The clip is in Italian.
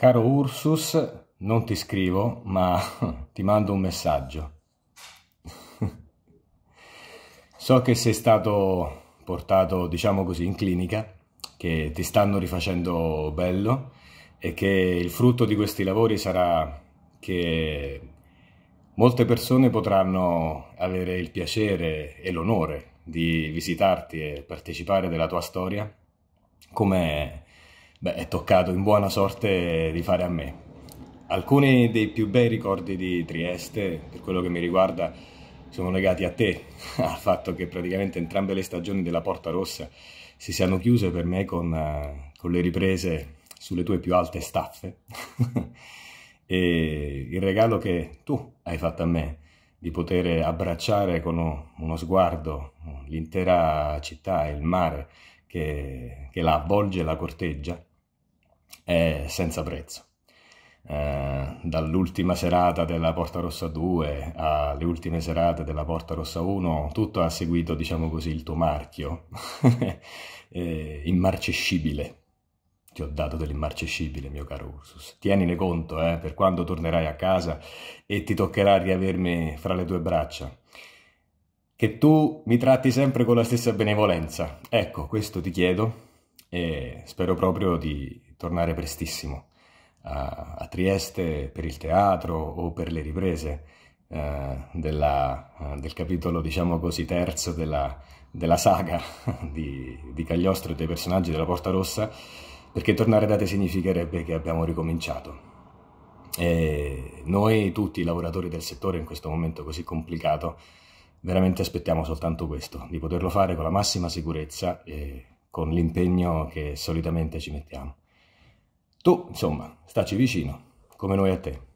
Caro Ursus, non ti scrivo, ma ti mando un messaggio. so che sei stato portato, diciamo così, in clinica, che ti stanno rifacendo bello e che il frutto di questi lavori sarà che molte persone potranno avere il piacere e l'onore di visitarti e partecipare della tua storia come beh, è toccato in buona sorte di fare a me. Alcuni dei più bei ricordi di Trieste, per quello che mi riguarda, sono legati a te, al fatto che praticamente entrambe le stagioni della Porta Rossa si siano chiuse per me con, eh, con le riprese sulle tue più alte staffe. e il regalo che tu hai fatto a me di poter abbracciare con uno sguardo l'intera città, il mare che, che la avvolge e la corteggia è senza prezzo. Eh, dall'ultima serata della Porta Rossa 2 alle ultime serate della Porta Rossa 1, tutto ha seguito, diciamo così, il tuo marchio eh, immarcescibile. Ti ho dato dell'immarcescibile, mio caro Ursus. Tienine conto eh, per quando tornerai a casa e ti toccherà riavermi fra le tue braccia che tu mi tratti sempre con la stessa benevolenza. Ecco, questo ti chiedo e spero proprio di tornare prestissimo a, a Trieste per il teatro o per le riprese eh, della, eh, del capitolo, diciamo così, terzo della, della saga di, di Cagliostro e dei personaggi della Porta Rossa, perché tornare da te significherebbe che abbiamo ricominciato. E noi tutti i lavoratori del settore in questo momento così complicato veramente aspettiamo soltanto questo, di poterlo fare con la massima sicurezza e con l'impegno che solitamente ci mettiamo. Tu, insomma, staci vicino, come noi a te.